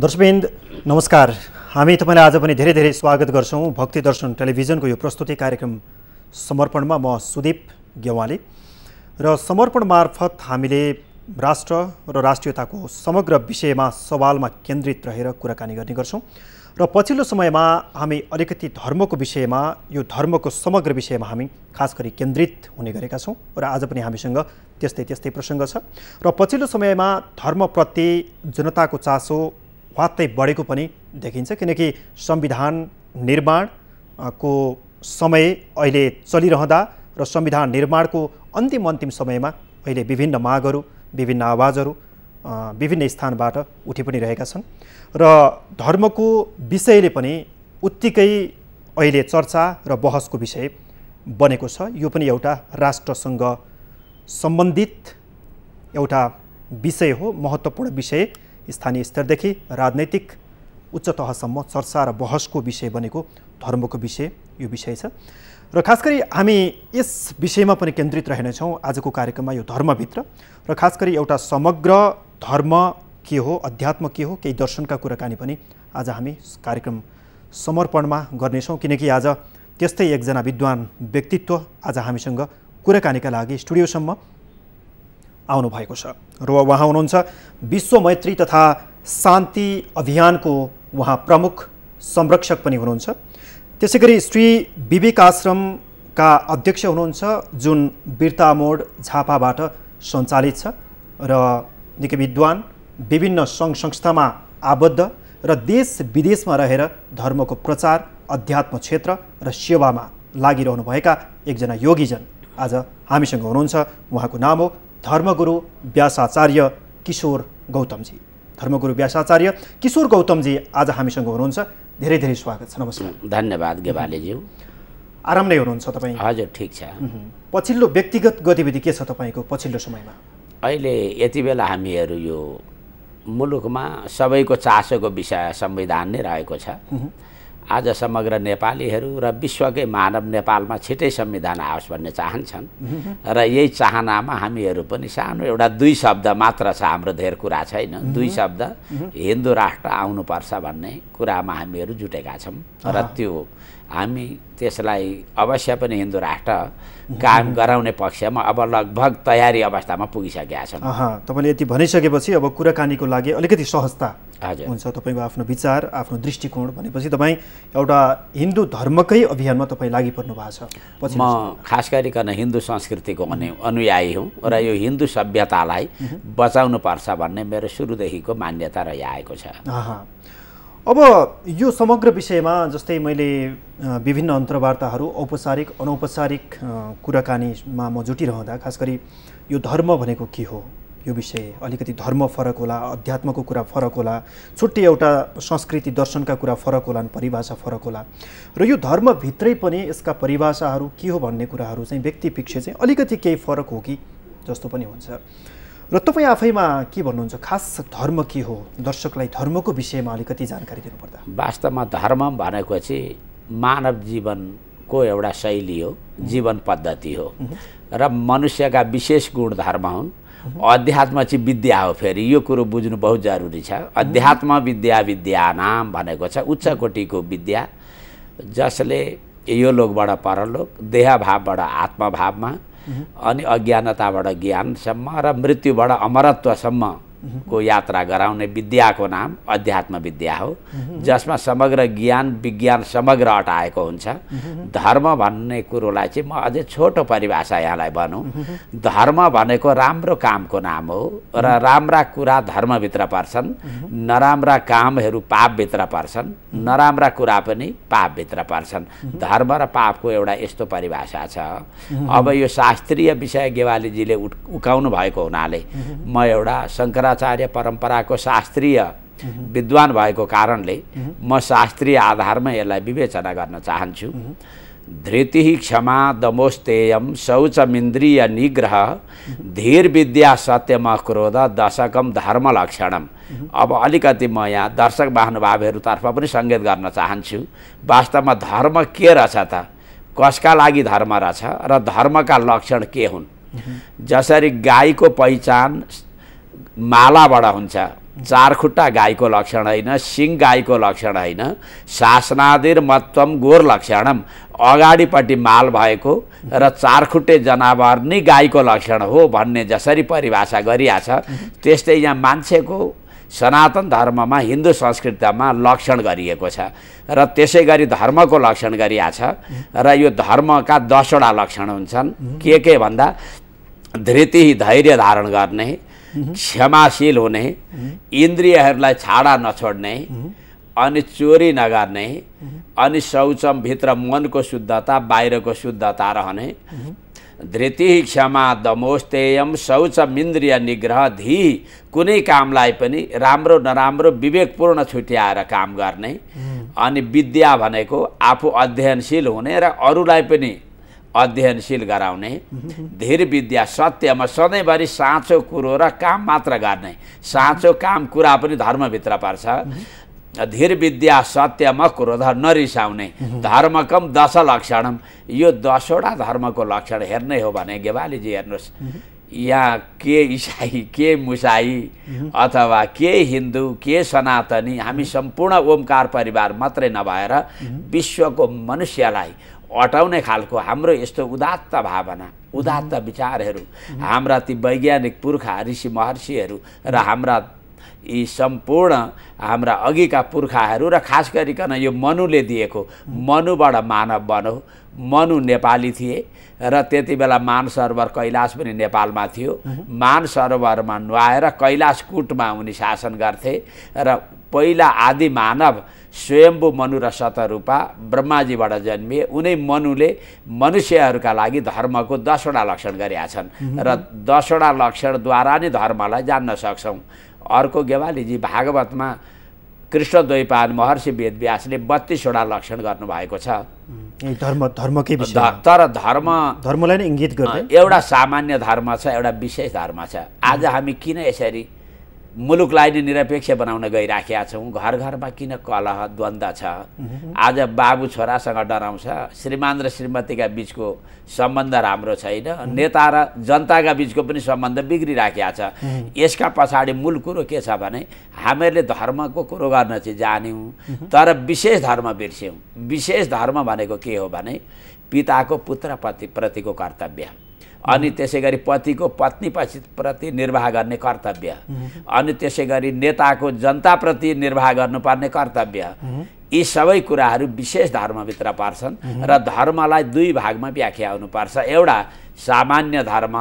दर्शबिन्द नमस्कार हामी तपाईँलाई आज पनि धेरै धेरै स्वागत गर्छौँ भक्ति दर्शन टेलिभिजनको यो प्रस्तुति कार्यक्रम समर्पणमा म सुदीप गेवाले र समर्पण मार्फत हामीले राष्ट्र र राष्ट्रियताको समग्र विषयमा सवालमा केन्द्रित रहेर कुराकानी गर्ने गर्छौँ र पछिल्लो समयमा हामी अलिकति धर्मको विषयमा यो धर्मको समग्र विषयमा हामी खास गरी केन्द्रित हुने गरेका छौँ र आज पनि हामीसँग त्यस्तै त्यस्तै प्रसङ्ग छ र पछिल्लो समयमा धर्मप्रति जनताको चासो ह्वात्तै बढेको पनि देखिन्छ किनकि संविधान निर्माणको समय अहिले चलिरहँदा र संविधान निर्माणको अन्तिम अन्तिम समयमा अहिले विभिन्न मागहरू विभिन्न आवाजहरू विभिन्न स्थानबाट उठे पनि रहेका छन् र धर्मको विषयले पनि उत्तिकै अहिले चर्चा र बहसको विषय बनेको छ यो पनि एउटा राष्ट्रसँग सम्बन्धित एउटा विषय हो महत्त्वपूर्ण विषय स्थानीय स्तरदेखि राजनैतिक उच्च तहसम्म चर्चा र बहसको विषय बनेको धर्मको विषय यो विषय छ र खास गरी हामी यस विषयमा पनि केन्द्रित रहनेछौँ आजको कार्यक्रममा यो धर्मभित्र र खास गरी एउटा समग्र धर्म के हो अध्यात्म के हो केही दर्शनका कुराकानी पनि आज हामी कार्यक्रम समर्पणमा गर्नेछौँ किनकि आज त्यस्तै एकजना विद्वान व्यक्तित्व आज हामीसँग कुराकानीका लागि स्टुडियोसम्म आउनुभएको छ र उहाँ हुनुहुन्छ विश्व मैत्री तथा शान्ति अभियानको उहाँ प्रमुख संरक्षक पनि हुनुहुन्छ त्यसै गरी श्री विवेक आश्रमका अध्यक्ष हुनुहुन्छ जुन मोड झापाबाट सञ्चालित छ र निकै विद्वान विभिन्न सङ्घ संस्थामा आबद्ध र देश विदेशमा रहेर धर्मको प्रचार अध्यात्म क्षेत्र र सेवामा लागिरहनुभएका एकजना योगीजन आज हामीसँग हुनुहुन्छ उहाँको नाम हो धर्मगुरु व्यासाचार्य किशोर गौतमजी धर्मगुरु व्यासाचार्य किशोर गौतमजी आज हामीसँग हुनुहुन्छ धेरै धेरै स्वागत छ नमस्कार धन्यवाद गेवालेज्यू आराम नै हुनुहुन्छ तपाईँ हजुर ठिक छ पछिल्लो व्यक्तिगत गतिविधि के छ तपाईँको पछिल्लो समयमा अहिले यति बेला हामीहरू यो मुलुकमा सबैको चासोको विषय संविधान नै रहेको छ आज समग्र नेपालीहरू र विश्वकै मानव नेपालमा छिटै संविधान आओस् भन्ने चाहन्छन् र यही चाहनामा हामीहरू पनि सानो एउटा दुई शब्द मात्र छ हाम्रो धेर कुरा छैन दुई शब्द हिन्दू राष्ट्र आउनुपर्छ भन्ने कुरामा हामीहरू जुटेका छौँ र त्यो हामी त्यसलाई अवश्य पनि हिन्दू राष्ट्र काम गराउने पक्षमा अब लगभग तयारी अवस्थामा पुगिसकेका छन् तपाईँले यति भनिसकेपछि अब कुराकानीको लागि अलिकति सहजता हजुर हुन्छ तपाईँको आफ्नो विचार आफ्नो दृष्टिकोण भनेपछि तपाईँ एउटा हिन्दू धर्मकै अभियानमा तपाईँ लागि पर्नु भएको छ म खास गरिकन हिन्दू संस्कृतिको अनुयायी हुँ र यो हिन्दू सभ्यतालाई बचाउनुपर्छ भन्ने मेरो सुरुदेखिको मान्यता रहिआएको छ अब यो समग्र विषयमा जस्तै मैले विभिन्न अन्तर्वार्ताहरू औपचारिक अनौपचारिक कुराकानीमा म जुटिरहँदा खास गरी यो धर्म भनेको के हो यो विषय अलिकति धर्म फरक होला अध्यात्मको कुरा फरक होला छुट्टै एउटा संस्कृति दर्शनका कुरा फरक होला परिभाषा फरक होला र यो धर्मभित्रै पनि यसका परिभाषाहरू के हो भन्ने कुराहरू चाहिँ व्यक्तिपिक्ष चाहिँ अलिकति केही फरक हो कि जस्तो पनि हुन्छ र तपाईँ आफैमा के भन्नुहुन्छ खास धर्म के हो दर्शकलाई धर्मको विषयमा अलिकति जानकारी दिनुपर्दा वास्तवमा धर्म भनेको चाहिँ मानव जीवनको एउटा शैली हो जीवन पद्धति हो र मनुष्यका विशेष गुण धर्म हुन् अध्यात्म चाहिँ विद्या हो फेरि यो कुरो बुझ्नु बहुत जरुरी छ अध्यात्म विद्या विद्या नाम भनेको छ उच्च कोटिको विद्या जसले यो लोकबाट परलोक देहभावबाट आत्मभावमा अनि अज्ञानताबाट ज्ञानसम्म र मृत्युबाट अमरत्वसम्म को यात्रा गराउने विद्याको नाम अध्यात्म विद्या हो जसमा समग्र ज्ञान विज्ञान समग्र अटाएको हुन्छ धर्म भन्ने कुरोलाई चाहिँ म अझै छोटो परिभाषा यहाँलाई भनौँ धर्म भनेको राम्रो कामको नाम हो र राम्रा कुरा धर्मभित्र पर्छन् नराम्रा कामहरू पापभित्र पर्छन् नराम्रा कुरा पनि पापभित्र पर्छन् धर्म र पापको एउटा यस्तो परिभाषा छ अब यो शास्त्रीय विषय गेवालीजीले उट उकाउनु भएको हुनाले म एउटा शङ्कर शङ्कराचार्य परम्पराको शास्त्रीय विद्वान भएको कारणले म शास्त्रीय आधारमा यसलाई विवेचना गर्न चाहन्छु धृति क्षमा दमोस्तेयम शौच शौचमिन्द्रिय निग्रह धीर विद्या सत्यम क्रोध दशकम धर्म लक्षणम अब अलिकति म यहाँ दर्शक महानुभावहरूतर्फ पनि सङ्गीत गर्न चाहन्छु वास्तवमा धर्म के रहेछ त कसका लागि धर्म रहेछ र धर्मका लक्षण के हुन् जसरी गाईको पहिचान मालाबाट हुन्छ चार खुट्टा गाईको लक्षण होइन सिङ गाईको लक्षण होइन शासनादिर मत्वम गोर लक्षणम अगाडिपट्टि माल भएको र चार खुट्टे जनावर नै गाईको लक्षण हो भन्ने जसरी परिभाषा गरिहाल्छ त्यस्तै यहाँ मान्छेको सनातन धर्ममा हिन्दू संस्कृतिमा लक्षण गरिएको छ र त्यसै गरी धर्मको लक्षण गरिहाल्छ र यो धर्मका दसवटा लक्षण हुन्छन् के के भन्दा धृति धैर्य धारण गर्ने क्षमाशील हुने इन्द्रियहरूलाई छाडा नछोड्ने अनि चोरी नगर्ने अनि शौचम भित्र मनको शुद्धता बाहिरको शुद्धता रहने धृति क्षमा दमोस्तेयम शौचमिन्द्रिय निग्रह धी कुनै कामलाई पनि राम्रो नराम्रो विवेकपूर्ण छुट्याएर काम गर्ने अनि विद्या भनेको आफू अध्ययनशील हुने र अरूलाई पनि अध्ययनशील गराउने धीर विद्या सत्यमा सधैँभरि साँचो कुरो र काम मात्र गर्ने साँचो काम कुरा पनि धर्मभित्र पर्छ धीर विद्या सत्यमा क्रोध नरिसाउने धर्मकम दश लक्षण यो दसवटा धर्मको लक्षण हेर्ने हो भने गेवालीजी हेर्नुहोस् यहाँ के इसाई के मुसाई अथवा के हिन्दू के सनातनी हामी सम्पूर्ण ओमकार परिवार मात्रै नभएर विश्वको मनुष्यलाई अटाउने खालको हाम्रो यस्तो उदात्त भावना उदात्त विचारहरू हाम्रा ती वैज्ञानिक पुर्खा ऋषि महर्षिहरू र हाम्रा यी सम्पूर्ण हाम्रा अघिका पुर्खाहरू र खास गरिकन यो मनुले दिएको मनुबाट मानव बनो मनु नेपाली थिए र त्यति बेला सरोवर कैलाश पनि नेपालमा थियो मान मानसरोवरमा नुहाएर कुटमा उनी शासन गर्थे र पहिला आदि मानव स्वयम्भू मनु र शतरूपा ब्रह्माजीबाट जन्मिए उनै मनुले मनुष्यहरूका लागि धर्मको दसवटा लक्षण गरेका छन् र दसवटा लक्षणद्वारा नै धर्मलाई जान्न सक्छौँ अर्को गेवालीजी भागवतमा कृष्ण कृष्णद्वैपान महर्षि वेदव्यासले बत्तिसवटा लक्षण गर्नुभएको छ धर्म धर्मकै तर धर्म धर्मलाई नै इङ्गित गर्छ एउटा सामान्य धर्म छ एउटा विशेष धर्म छ आज हामी किन यसरी मुलुकलाई नै निरपेक्ष बनाउन गइराखेका छौँ घर घरमा किन कलह द्वन्द छ आज बाबु छोरासँग डराउँछ श्रीमान र श्रीमतीका बिचको सम्बन्ध राम्रो छैन नेता र जनताका बिचको पनि सम्बन्ध बिग्रिराखेका छ यसका पछाडि मूल कुरो के छ भने हामीहरूले धर्मको कुरो गर्न चाहिँ जान्यौँ तर विशेष धर्म बिर्स्यौँ विशेष धर्म भनेको के हो भने पिताको पुत्र प्रतिको कर्तव्य अनि त्यसै गरी पतिको प्रति निर्वाह गर्ने कर्तव्य अनि त्यसै गरी नेताको जनताप्रति निर्वाह गर्नुपर्ने कर्तव्य यी सबै कुराहरू विशेष धर्मभित्र पर्छन् र धर्मलाई दुई भागमा व्याख्या हुनुपर्छ एउटा सामान्य धर्म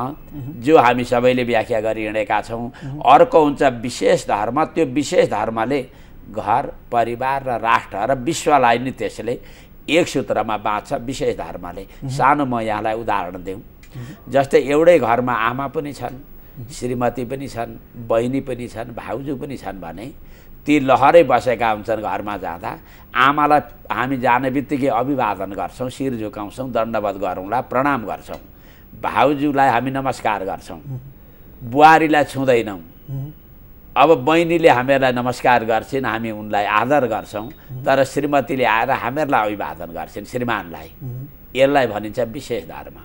जो हामी सबैले व्याख्या गरी हिँडेका छौँ अर्को हुन्छ विशेष धर्म त्यो विशेष धर्मले घर परिवार र राष्ट्र र विश्वलाई नै त्यसले एक सूत्रमा बाँच्छ विशेष धर्मले सानो म यहाँलाई उदाहरण दिउँ जस्तै एउटै घरमा आमा पनि छन् श्रीमती पनि छन् बहिनी पनि छन् भाउजू पनि छन् भने ती लहरै बसेका हुन्छन् घरमा जाँदा आमालाई हामी जाने बित्तिकै अभिवादन गर्छौँ शिर झुकाउँछौँ दण्डवत गरौँला प्रणाम गर्छौँ भाउजूलाई हामी नमस्कार गर्छौँ बुहारीलाई छुँदैनौँ अब बहिनीले हामीहरूलाई नमस्कार गर्छिन् हामी उनलाई आदर गर्छौँ तर श्रीमतीले आएर हामीहरूलाई अभिवादन गर्छिन् श्रीमानलाई यसलाई भनिन्छ विशेष धर्म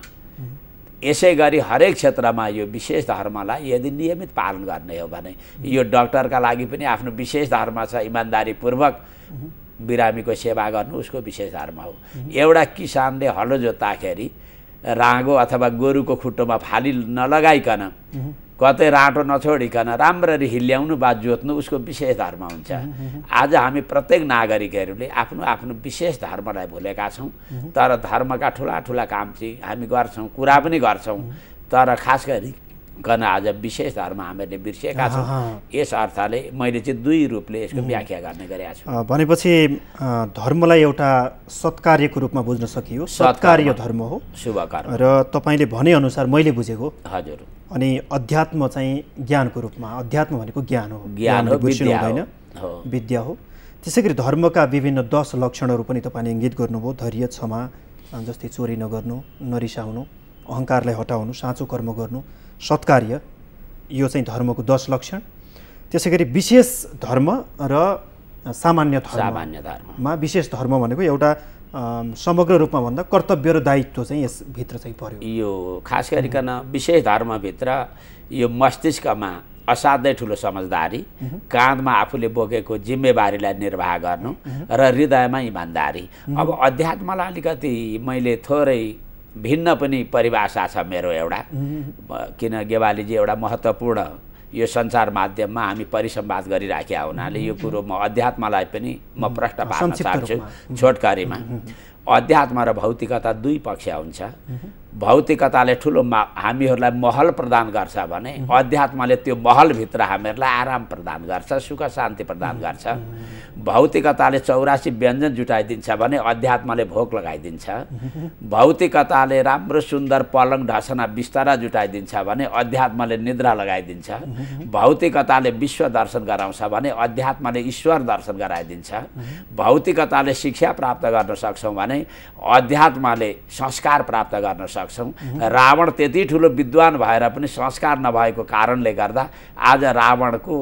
यसै गरी हरेक क्षेत्रमा यो विशेष धर्मलाई यदि नियमित पालन गर्ने हो भने यो डक्टरका लागि पनि आफ्नो विशेष धर्म छ इमान्दारीपूर्वक बिरामीको सेवा गर्नु उसको विशेष धर्म हो एउटा किसानले हलो जोत्दाखेरि राँगो अथवा गोरुको खुट्टोमा फाली नलगाइकन कतै राटो नछोडिकन राम्ररी हिल्याउनु वा जोत्नु उसको विशेष धर्म हुन्छ आज हामी प्रत्येक नागरिकहरूले आफ्नो आफ्नो विशेष धर्मलाई भुलेका छौँ तर धर्मका ठुला ठुला काम चाहिँ हामी गर्छौँ कुरा पनि गर्छौँ तर खास गरी गर्न आज विशेष धर्म हामीले बिर्सिएका छौँ यस अर्थले मैले चाहिँ दुई रूपले यसको व्याख्या गर्ने गरेका छु भनेपछि धर्मलाई एउटा सत्कार्यको रूपमा बुझ्न सकियो सत्कार्य धर्म हो शुभ र तपाईँले भनेअनुसार मैले बुझेको हजुर अनि अध्यात्म चाहिँ ज्ञानको रूपमा अध्यात्म भनेको ज्ञान हो ज्ञान होइन विद्या हो त्यसै गरी धर्मका विभिन्न दस लक्षणहरू पनि तपाईँले इङ्गित गर्नुभयो धैर्य क्षमा जस्तै चोरी नगर्नु नरिसाउनु अहङ्कारलाई हटाउनु साँचो कर्म गर्नु सत्कार्य यो चाहिँ धर्मको दस लक्षण त्यसै गरी विशेष धर्म र सामान्य धर्ममा विशेष धर्म भनेको एउटा समग्र रूपमा भन्दा कर्तव्य र दायित्व चाहिँ यसभित्र चाहिँ पर्यो यो खास गरिकन विशेष धर्मभित्र यो मस्तिष्कमा असाध्यै ठुलो समझदारी काँधमा आफूले बोकेको जिम्मेवारीलाई निर्वाह गर्नु र हृदयमा इमान्दारी अब अध्यात्मलाई अलिकति मैले थोरै भिन्न पनि परिभाषा छ मेरो एउटा किन गेवालीजी एउटा महत्त्वपूर्ण यो सञ्चार माध्यममा हामी परिसंवाद गरिराखेका हुनाले यो कुरो म अध्यात्मलाई पनि म प्रष्ट पार्न चाहन्छु छोटकारीमा अध्यात्म र भौतिकता दुई पक्ष हुन्छ भौतिकताले ठुलो मा हामीहरूलाई महल प्रदान गर्छ भने अध्यात्मले त्यो महलभित्र हामीहरूलाई आराम प्रदान गर्छ सुख शान्ति प्रदान गर्छ भौतिकताले चौरासी व्यञ्जन जुटाइदिन्छ भने अध्यात्मले भोक लगाइदिन्छ भौतिकताले राम्रो सुन्दर पलङ ढसना बिस्तारा जुटाइदिन्छ भने अध्यात्मले निद्रा लगाइदिन्छ भौतिकताले विश्व दर्शन गराउँछ भने अध्यात्मले ईश्वर दर्शन गराइदिन्छ भौतिकताले शिक्षा प्राप्त गर्न सक्छौँ भने अध्यात्मले संस्कार प्राप्त गर्न सक्छ भएका छौँ रावण त्यति ठुलो विद्वान भएर पनि संस्कार नभएको कारणले गर्दा आज रावणको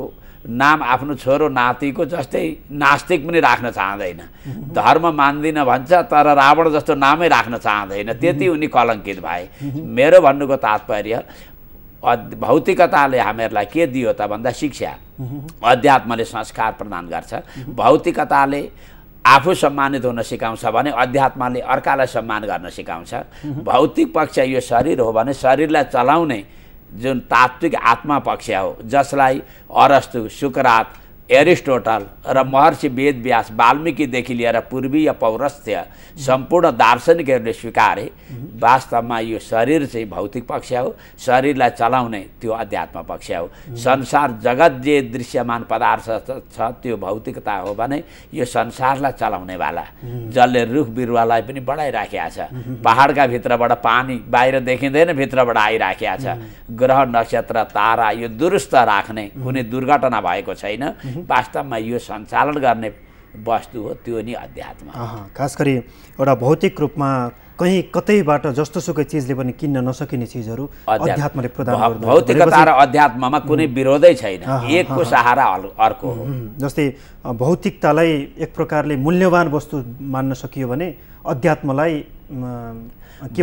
नाम आफ्नो छोरो नातिको जस्तै नास्तिक पनि राख्न चाहँदैन धर्म मान्दिनँ भन्छ तर रावण जस्तो नामै राख्न चाहँदैन त्यति उनी कलङ्कित भए मेरो भन्नुको तात्पर्य भौतिकताले हामीहरूलाई के दियो त भन्दा शिक्षा अध्यात्मले संस्कार प्रदान गर्छ भौतिकताले आफू सम्मानित हुन सिकाउँछ भने अध्यात्मले अर्कालाई सम्मान गर्न सिकाउँछ भौतिक पक्ष यो शरीर हो भने शरीरलाई चलाउने जुन तात्विक आत्मा पक्ष हो जसलाई अरस्तु सुकरात एरिस्टोटल र महर्षि वेद व्यास वाल्मिकीदेखि लिएर पूर्वीय पौरस्त्य सम्पूर्ण दार्शनिकहरूले स्वीकारे वास्तवमा यो शरीर चाहिँ भौतिक पक्ष हो शरीरलाई चलाउने त्यो अध्यात्म पक्ष हो संसार जगत जे दृश्यमान पदार्थ छ त्यो भौतिकता हो भने यो संसारलाई चलाउनेवाला जसले रुख बिरुवालाई पनि बढाइराखेका छ पहाडका भित्रबाट पानी बाहिर देखिँदैन भित्रबाट आइराखेका छ ग्रह नक्षत्र तारा यो दुरुस्त राख्ने कुनै दुर्घटना भएको छैन वास्तवमा यो सञ्चालन गर्ने वस्तु हो त्यो नि अध्यात्म खास गरी एउटा भौतिक रूपमा कहीँ कतैबाट जस्तोसुकै चिजले पनि किन्न नसकिने चिजहरू अध्यात्मले प्रदान भौतिकता र अध्यात्ममा कुनै विरोधै छैन एकको सहारा अर्को जस्तै भौतिकतालाई एक प्रकारले मूल्यवान वस्तु मान्न सकियो भने अध्यात्मलाई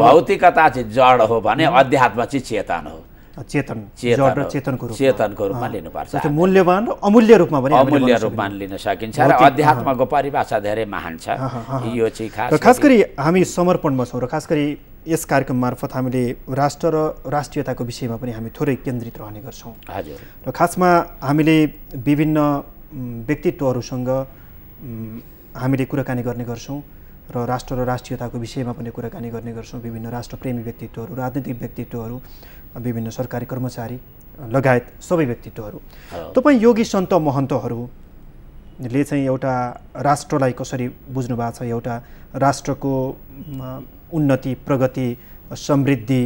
भौतिकता चाहिँ जड हो भने अध्यात्म चाहिँ चेतन हो चेतन चेतनको चेतनको रूपमा लिनुपर्छ मूल्यवान र अमूल्य रूपमा पनि अमूल्य रूपमा लिन सकिन्छ र अध्यात्मको परिभाषा धेरै महान छ यो चाहिँ खास गरी हामी समर्पणमा छौँ र खास गरी यस कार्यक्रम मार्फत हामीले राष्ट्र र राष्ट्रियताको विषयमा पनि हामी थोरै केन्द्रित रहने गर्छौँ हजुर र खासमा हामीले विभिन्न व्यक्तित्वहरूसँग हामीले कुराकानी गर्ने गर्छौँ र राष्ट्र र राष्ट्रियताको विषयमा पनि कुराकानी गर्ने गर्छौँ विभिन्न राष्ट्रप्रेमी व्यक्तित्वहरू राजनीतिक व्यक्तित्वहरू विभिन्न सरकारी कर्मचारी लगायत सबै व्यक्तित्वहरू तपाईँ योगी सन्त महन्तहरूले चाहिँ एउटा राष्ट्रलाई कसरी बुझ्नु भएको छ एउटा राष्ट्रको उन्नति प्रगति समृद्धि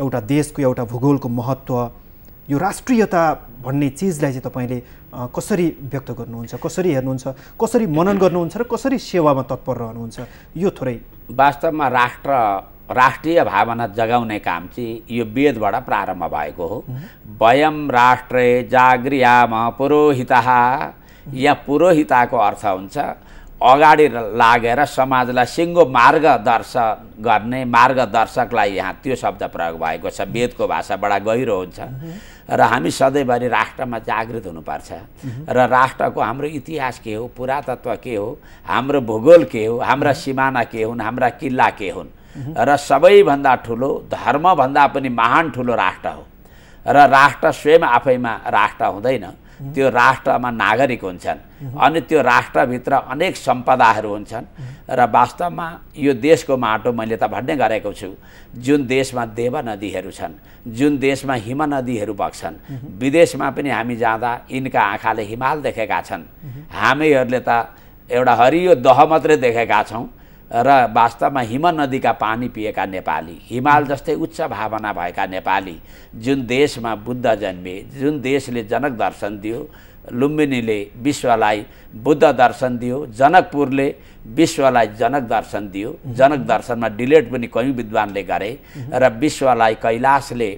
एउटा देशको एउटा भूगोलको महत्त्व यो राष्ट्रियता भन्ने चिजलाई चाहिँ तपाईँले कसरी व्यक्त गर्नुहुन्छ कसरी हेर्नुहुन्छ कसरी मनन गर्नुहुन्छ र कसरी सेवामा तत्पर रहनुहुन्छ यो थोरै वास्तवमा राष्ट्र राष्ट्रिय भावना जगाउने काम चाहिँ यो वेदबाट प्रारम्भ भएको हो वयम राष्ट्रे जागृयाम पुरोहिता या पुरोहिताको अर्थ हुन्छ अगाडि लागेर समाजलाई सिङ्गो मार्गदर्शन गर्ने मार्गदर्शकलाई यहाँ त्यो शब्द प्रयोग भएको छ वेदको भाषा बडा गहिरो हुन्छ र हामी सधैँभरि राष्ट्रमा जागृत हुनुपर्छ र राष्ट्रको हाम्रो इतिहास के हो पुरातत्व के हो हाम्रो भूगोल के हो हाम्रा सिमाना के हुन् हाम्रा किल्ला के हुन् र सबैभन्दा ठुलो धर्मभन्दा पनि महान ठुलो राष्ट्र हो र राष्ट्र स्वयं आफैमा राष्ट्र हुँदैन त्यो राष्ट्रमा नागरिक हुन्छन् अनि त्यो राष्ट्रभित्र अनेक सम्पदाहरू हुन्छन् र वास्तवमा यो देशको माटो मैले त भन्ने गरेको छु जुन देशमा देव नदीहरू छन् जुन देशमा हिमनदीहरू नदीहरू बग्छन् विदेशमा पनि हामी जाँदा यिनका आँखाले हिमाल देखेका छन् हामीहरूले त एउटा हरियो दह मात्रै देखेका छौँ र वास्तवमा हिम नदीका पानी पिएका नेपाली हिमाल जस्तै उच्च भावना भएका नेपाली जुन देशमा बुद्ध जन्मे जुन देशले जनक दर्शन दियो लुम्बिनीले विश्वलाई बुद्ध दर्शन दियो जनकपुरले विश्वलाई जनक दर्शन दियो जनक दर्शनमा डिलेट पनि कयौँ विद्वानले गरे र विश्वलाई कैलाशले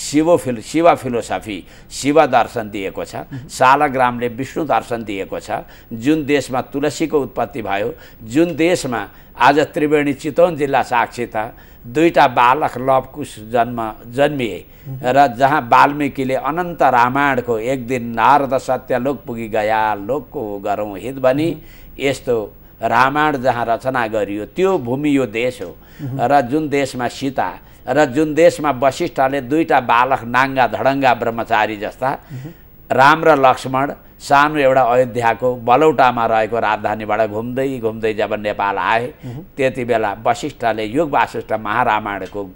शिव फिलो शिव फिलोसफी शिव दर्शन दिएको छ सालग्रामले विष्णु दर्शन दिएको छ जुन देशमा तुलसीको उत्पत्ति भयो जुन देशमा आज त्रिवेणी चितवन जिल्ला साक्षी त दुईवटा बालक कुश जन्म जन्मिए र जहाँ वाल्मीकिले अनन्त रामायणको एक दिन नारद सत्य लोक पुगी गया लोकको गरौँ हित भनी यस्तो रामायण जहाँ रचना गरियो त्यो भूमि यो देश हो र जुन देशमा सीता र जुन देशमा वशिष्ठले दुईवटा बालक नाङ्गा धडङ्गा ब्रह्मचारी जस्ता राम र लक्ष्मण सानो एउटा अयोध्याको बलौटामा रहेको राजधानीबाट घुम्दै घुम्दै जब नेपाल आए त्यति बेला वशिष्ठले युग वासिष्ठ महारामायणको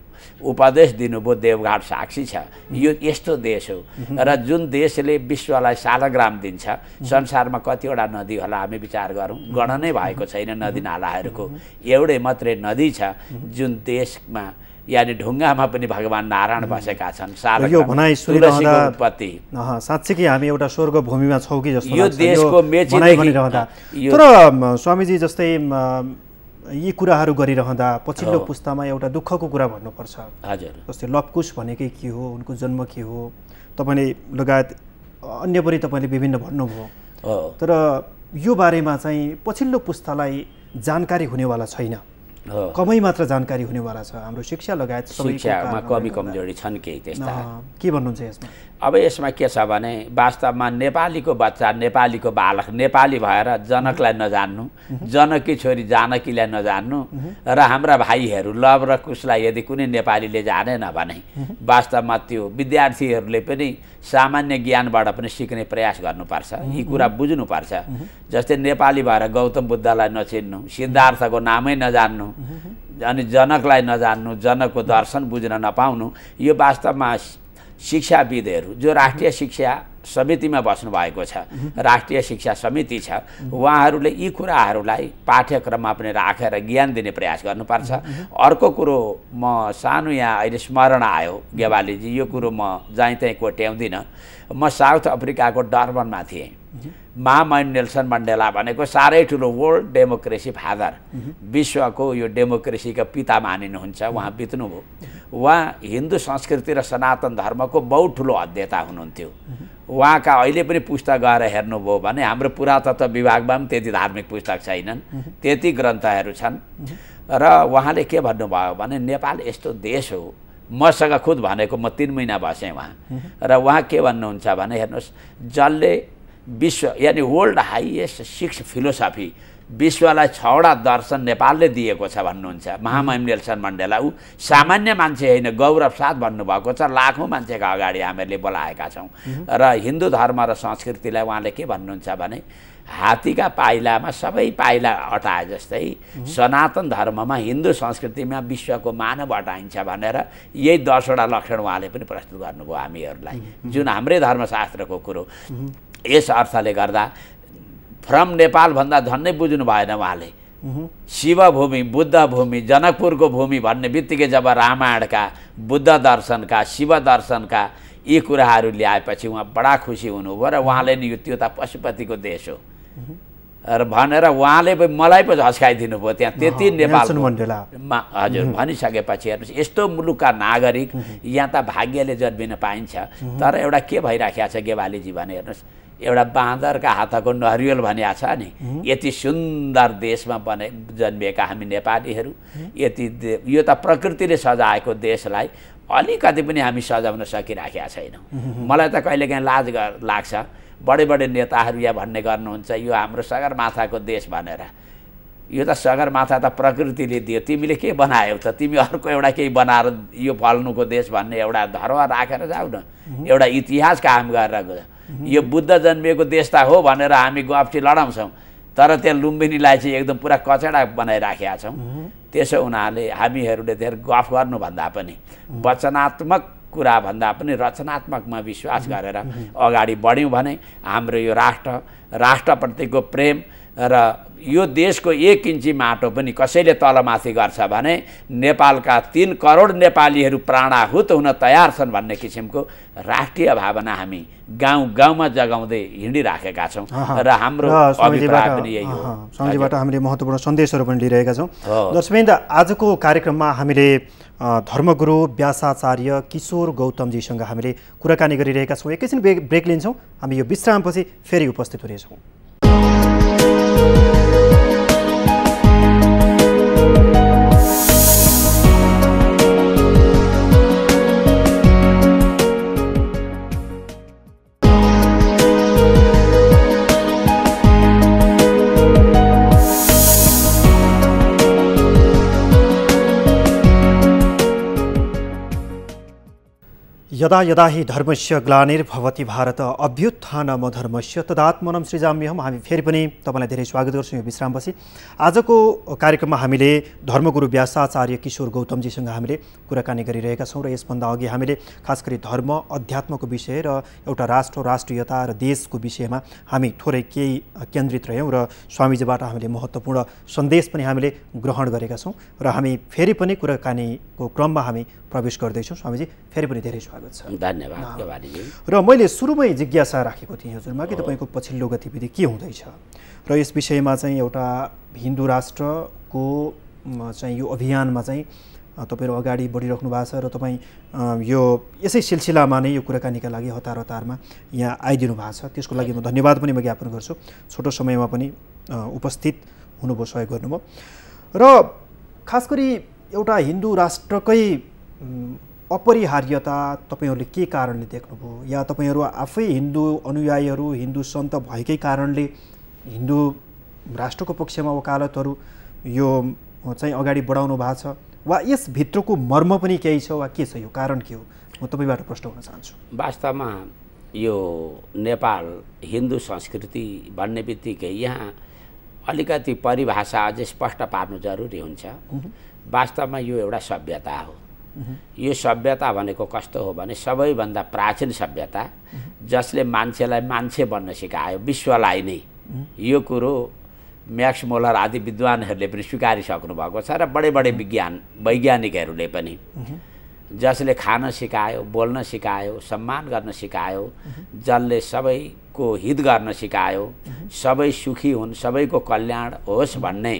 उपदेश दिनुभयो देवघाट साक्षी छ यो यस्तो देश हो र जुन देशले विश्वलाई सालग्राम दिन्छ संसारमा कतिवटा नदी होला हामी विचार गरौँ गणनै भएको छैन नदी नालाहरूको एउटै मात्रै नदी छ जुन देशमा यानि ढुङ्गामा पनि भगवान् नारायण बसेका छन् उत्पत्ति हामी एउटा स्वर्ग भूमिमा छौँ कि जस्तो यो देशको तर स्वामीजी जस्तै यी कुराहरू गरिरहँदा पछिल्लो पुस्तामा एउटा दुःखको कुरा भन्नुपर्छ हजुर जस्तै लपकुश भनेकै के हो उनको जन्म के हो तपाईँले लगायत अन्य पनि तपाईँले विभिन्न भन्नुभयो तर यो बारेमा चाहिँ पछिल्लो पुस्तालाई जानकारी हुनेवाला छैन कमै मात्र जानकारी हुनेवाला छ हाम्रो शिक्षा लगायत कमी कमजोरी छन् केही त्यस्ता के भन्नुहुन्छ यसमा अब यसमा के छ भने वास्तवमा नेपालीको बच्चा नेपालीको बालक नेपाली भएर जनकलाई नजान्नु जनकी छोरी जानकीलाई नजान्नु र हाम्रा भाइहरू लभ र कुशलाई यदि कुनै नेपालीले जानेन भने वास्तवमा त्यो विद्यार्थीहरूले पनि सामान्य ज्ञानबाट पनि सिक्ने प्रयास गर्नुपर्छ यी कुरा बुझ्नुपर्छ जस्तै नेपाली भएर गौतम बुद्धलाई नचिन्नु सिद्धार्थको नामै नजान्नु अनि जनकलाई नजान्नु जनकको दर्शन बुझ्न नपाउनु यो वास्तवमा शिक्षाविदहरू जो राष्ट्रिय शिक्षा समितिमा बस्नुभएको छ राष्ट्रिय शिक्षा समिति छ उहाँहरूले यी कुराहरूलाई पाठ्यक्रममा पनि राखेर ज्ञान दिने प्रयास गर्नुपर्छ अर्को कुरो म सानो यहाँ अहिले स्मरण आयो गेवालीजी यो कुरो म जहीँ तहीँ कोट्याउँदिनँ म साउथ अफ्रिकाको डर्बनमा थिएँ महामहिम नेल्सन मण्डेला भनेको साह्रै ठुलो वर्ल्ड डेमोक्रेसी फादर विश्वको यो डेमोक्रेसीका पिता मानिनुहुन्छ उहाँ बित्नुभयो उहाँ हिन्दू संस्कृति र सनातन धर्मको बहुत ठुलो अध्ययता हुनुहुन्थ्यो उहाँका अहिले पनि पुस्तक गएर हेर्नुभयो भने हाम्रो पुरातत्व विभागमा पनि त्यति धार्मिक पुस्तक छैनन् त्यति ग्रन्थहरू छन् र उहाँले के भन्नुभयो भने नेपाल यस्तो देश हो मसँग खुद भनेको म तिन महिना बसेँ उहाँ र उहाँ के भन्नुहुन्छ भने हेर्नुहोस् जसले विश्व यानि वर्ल्ड हाइएस्ट सिक्स फिलोसफी विश्वलाई छवटा दर्शन नेपालले दिएको छ भन्नुहुन्छ महामहिम नेल्सन मण्डेला ऊ सामान्य मान्छे होइन गौरव साथ भन्नुभएको छ लाखौँ मान्छेका अगाडि हामीहरूले बोलाएका छौँ र हिन्दू धर्म र संस्कृतिलाई उहाँले के भन्नुहुन्छ भने हात्तीका पाइलामा सबै पाइला अटाए जस्तै सनातन धर्ममा हिन्दू संस्कृतिमा विश्वको मानव अटाइन्छ भनेर यही दसवटा लक्षण उहाँले पनि प्रस्तुत गर्नुभयो हामीहरूलाई जुन हाम्रै धर्मशास्त्रको कुरो यस अर्थले गर्दा फ्रम नेपाल भन्दा झन्नै बुझ्नु भएन उहाँले शिवभूमि बुद्ध भूमि जनकपुरको भूमि भन्ने बित्तिकै जब रामायणका बुद्ध दर्शनका शिव दर्शनका यी कुराहरू ल्याएपछि उहाँ बडा खुसी हुनुभयो र उहाँले नि यो त्यो त पशुपतिको देश हो र भनेर उहाँले मलाई पो झस्काइदिनु भयो त्यहाँ त्यति नेपाल हजुर भनिसकेपछि हेर्नुहोस् यस्तो मुलुकका नागरिक यहाँ त भाग्यले जन्मिन पाइन्छ तर एउटा के भइराखेको छ गेवालीजी भने हेर्नुहोस् एउटा बाँदरका हातको नरिवल भनिएको छ नि यति सुन्दर देशमा बने जन्मिएका हामी नेपालीहरू यति यो त प्रकृतिले सजाएको देशलाई अलिकति पनि हामी सजाउन सकिराखेका छैनौँ मलाई त कहिलेकाहीँ लाज लाग्छ बडे बडे नेताहरू या भन्ने गर्नुहुन्छ यो हाम्रो सगरमाथाको देश भनेर यो त सगरमाथा त प्रकृतिले दियो तिमीले के बनायौ त तिमी अर्को एउटा केही बनाएर यो फल्नुको देश भन्ने एउटा धर्म राखेर जाऊ न एउटा इतिहास काम गरेर यो बुद्ध जन्मिएको देश त हो भनेर हामी गप्ठी लडाउँछौँ तर त्यहाँ लुम्बिनीलाई चाहिँ एकदम पुरा कचडा बनाइराखेका छौँ त्यसो हुनाले हामीहरूले धेर गफ गर्नुभन्दा पनि वचनात्मक कुरा भन्दा पनि रचनात्मकमा विश्वास गरेर अगाडि बढ्यौँ भने हाम्रो यो राष्ट्र राष्ट्रप्रतिको प्रेम र यो देशको एक इन्ची माटो पनि कसैले तलमाथि गर्छ भने नेपालका तिन करोड नेपालीहरू प्राणाहुत हुन तयार छन् भन्ने किसिमको राष्ट्रिय भावना हामी गाउँ गाउँमा जगाउँदै हिँडिराखेका छौँ र हाम्रो हामीले महत्त्वपूर्ण सन्देशहरू पनि लिइरहेका छौँ दर्शमेन्द आजको कार्यक्रममा हामीले धर्मगुरु व्यासाचार्य किशोर गौतमजीसँग हामीले कुराकानी गरिरहेका छौँ एकैछिन ब्रेक लिन्छौँ हामी यो विश्रामपछि फेरि उपस्थित हुनेछौँ Thank you. यदा यदा हि धर्मस्य ग्लानिर्भवति भारत अभ्युत्थानम धर्मस्य तदात्मनम सृजाम्यहम हामी फेरि पनि तपाईँलाई धेरै स्वागत गर्छौँ यो विश्रामपछि आजको कार्यक्रममा हामीले धर्मगुरु व्यासाचार्य किशोर गौतमजीसँग हामीले कुराकानी गरिरहेका छौँ र यसभन्दा अघि हामीले खास गरी धर्म अध्यात्मको विषय र एउटा राष्ट्र राष्ट्रियता र देशको विषयमा हामी थोरै केही केन्द्रित रह्यौँ र स्वामीजीबाट हामीले महत्त्वपूर्ण सन्देश पनि हामीले ग्रहण गरेका छौँ र हामी फेरि पनि कुराकानीको क्रममा हामी प्रवेश गर्दैछौँ स्वामीजी फेरि पनि धेरै स्वागत स्वागत छ धन्यवाद र मैले सुरुमै जिज्ञासा राखेको थिएँ हजुरमा कि तपाईँको पछिल्लो गतिविधि के हुँदैछ र यस विषयमा चाहिँ एउटा हिन्दू राष्ट्रको चाहिँ यो अभियानमा चाहिँ तपाईँहरू अगाडि बढिराख्नु भएको छ र तपाईँ यो यसै सिलसिलामा नै यो कुराकानीका लागि हतार हतारमा यहाँ आइदिनु भएको छ त्यसको लागि म धन्यवाद पनि म ज्ञापन गर्छु छोटो समयमा पनि उपस्थित हुनुभयो सहयोग गर्नुभयो र खास गरी एउटा हिन्दू राष्ट्रकै अपरिहार्यता तपाईँहरूले के कारणले देख्नुभयो या तपाईँहरू आफै हिन्दू अनुयायीहरू हिन्दू सन्त भएकै कारणले हिन्दू राष्ट्रको पक्षमा वकालतहरू यो चाहिँ अगाडि बढाउनु भएको छ वा यसभित्रको मर्म पनि केही छ वा के छ यो कारण के हो म तपाईँबाट प्रश्न हुन चाहन्छु वास्तवमा यो नेपाल हिन्दू संस्कृति भन्ने बित्तिकै यहाँ अलिकति परिभाषा अझै स्पष्ट पार्नु जरुरी हुन्छ वास्तवमा यो एउटा सभ्यता हो यो सभ्यता भनेको कस्तो हो भने सबैभन्दा प्राचीन सभ्यता जसले मान्छेलाई मान्छे बन्न सिकायो विश्वलाई नै यो कुरो म्याक्स मोलर आदि विद्वानहरूले पनि स्वीकारिसक्नु भएको छ र बडे बडे विज्ञान वैज्ञानिकहरूले पनि जसले खान सिकायो बोल्न सिकायो सम्मान गर्न सिकायो जसले सबैको हित गर्न सिकायो सबै सुखी हुन् सबैको कल्याण होस् भन्ने